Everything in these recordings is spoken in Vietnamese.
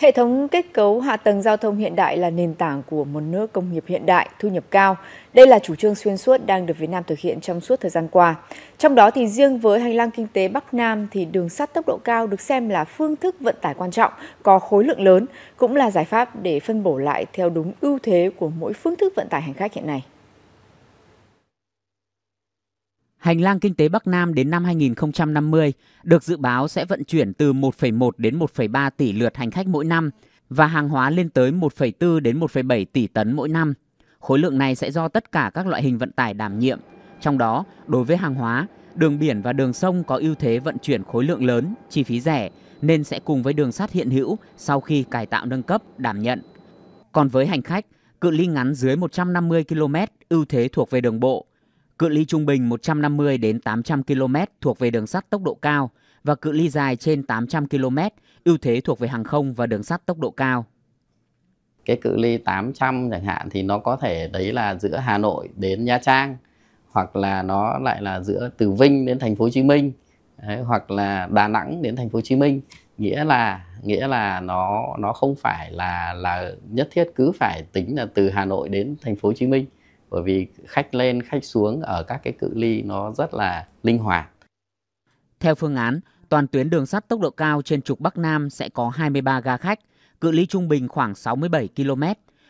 Hệ thống kết cấu hạ tầng giao thông hiện đại là nền tảng của một nước công nghiệp hiện đại, thu nhập cao. Đây là chủ trương xuyên suốt đang được Việt Nam thực hiện trong suốt thời gian qua. Trong đó thì riêng với hành lang kinh tế Bắc Nam thì đường sắt tốc độ cao được xem là phương thức vận tải quan trọng, có khối lượng lớn, cũng là giải pháp để phân bổ lại theo đúng ưu thế của mỗi phương thức vận tải hành khách hiện nay. Hành lang kinh tế Bắc Nam đến năm 2050 được dự báo sẽ vận chuyển từ 1,1 đến 1,3 tỷ lượt hành khách mỗi năm và hàng hóa lên tới 1,4 đến 1,7 tỷ tấn mỗi năm. Khối lượng này sẽ do tất cả các loại hình vận tải đảm nhiệm, trong đó đối với hàng hóa, đường biển và đường sông có ưu thế vận chuyển khối lượng lớn, chi phí rẻ nên sẽ cùng với đường sắt hiện hữu sau khi cải tạo nâng cấp đảm nhận. Còn với hành khách, cự ly ngắn dưới 150 km ưu thế thuộc về đường bộ Cự ly trung bình 150 đến 800 km thuộc về đường sắt tốc độ cao và cự ly dài trên 800 km ưu thế thuộc về hàng không và đường sắt tốc độ cao. Cái cự ly 800 chẳng hạn thì nó có thể đấy là giữa Hà Nội đến Nha Trang hoặc là nó lại là giữa từ Vinh đến thành phố Hồ Chí Minh đấy, hoặc là Đà Nẵng đến thành phố Hồ Chí Minh nghĩa là nghĩa là nó nó không phải là là nhất thiết cứ phải tính là từ Hà Nội đến thành phố Hồ Chí Minh bởi vì khách lên khách xuống ở các cái cự ly nó rất là linh hoạt. Theo phương án, toàn tuyến đường sắt tốc độ cao trên trục Bắc Nam sẽ có 23 ga khách, cự ly trung bình khoảng 67 km.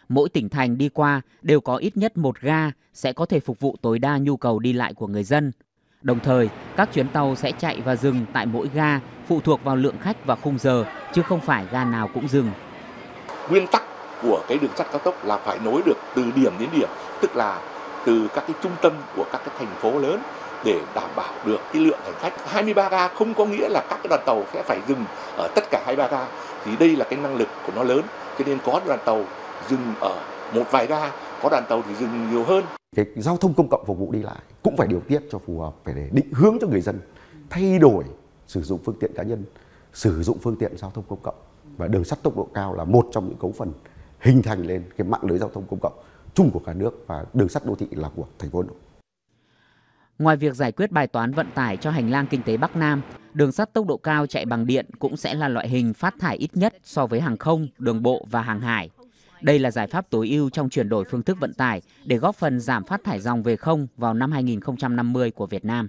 Mỗi tỉnh thành đi qua đều có ít nhất một ga sẽ có thể phục vụ tối đa nhu cầu đi lại của người dân. Đồng thời, các chuyến tàu sẽ chạy và dừng tại mỗi ga phụ thuộc vào lượng khách và khung giờ, chứ không phải ga nào cũng dừng. Nguyên tắc của cái đường sắt cao tốc là phải nối được từ điểm đến điểm tức là từ các cái trung tâm của các cái thành phố lớn để đảm bảo được cái lượng hành khách 23 ga không có nghĩa là các cái đoàn tàu sẽ phải dừng ở tất cả 23 ga thì đây là cái năng lực của nó lớn cho nên có đoàn tàu dừng ở một vài ga có đoàn tàu thì dừng nhiều hơn cái giao thông công cộng phục vụ đi lại cũng phải điều tiết cho phù hợp phải để định hướng cho người dân thay đổi sử dụng phương tiện cá nhân sử dụng phương tiện giao thông công cộng và đường sắt tốc độ cao là một trong những cấu phần hình thành lên cái mạng lưới giao thông công cộng chung của cả nước và đường sắt đô thị là của thành phố Hà Nội. Ngoài việc giải quyết bài toán vận tải cho hành lang kinh tế Bắc Nam, đường sắt tốc độ cao chạy bằng điện cũng sẽ là loại hình phát thải ít nhất so với hàng không, đường bộ và hàng hải. Đây là giải pháp tối ưu trong chuyển đổi phương thức vận tải để góp phần giảm phát thải dòng về không vào năm 2050 của Việt Nam.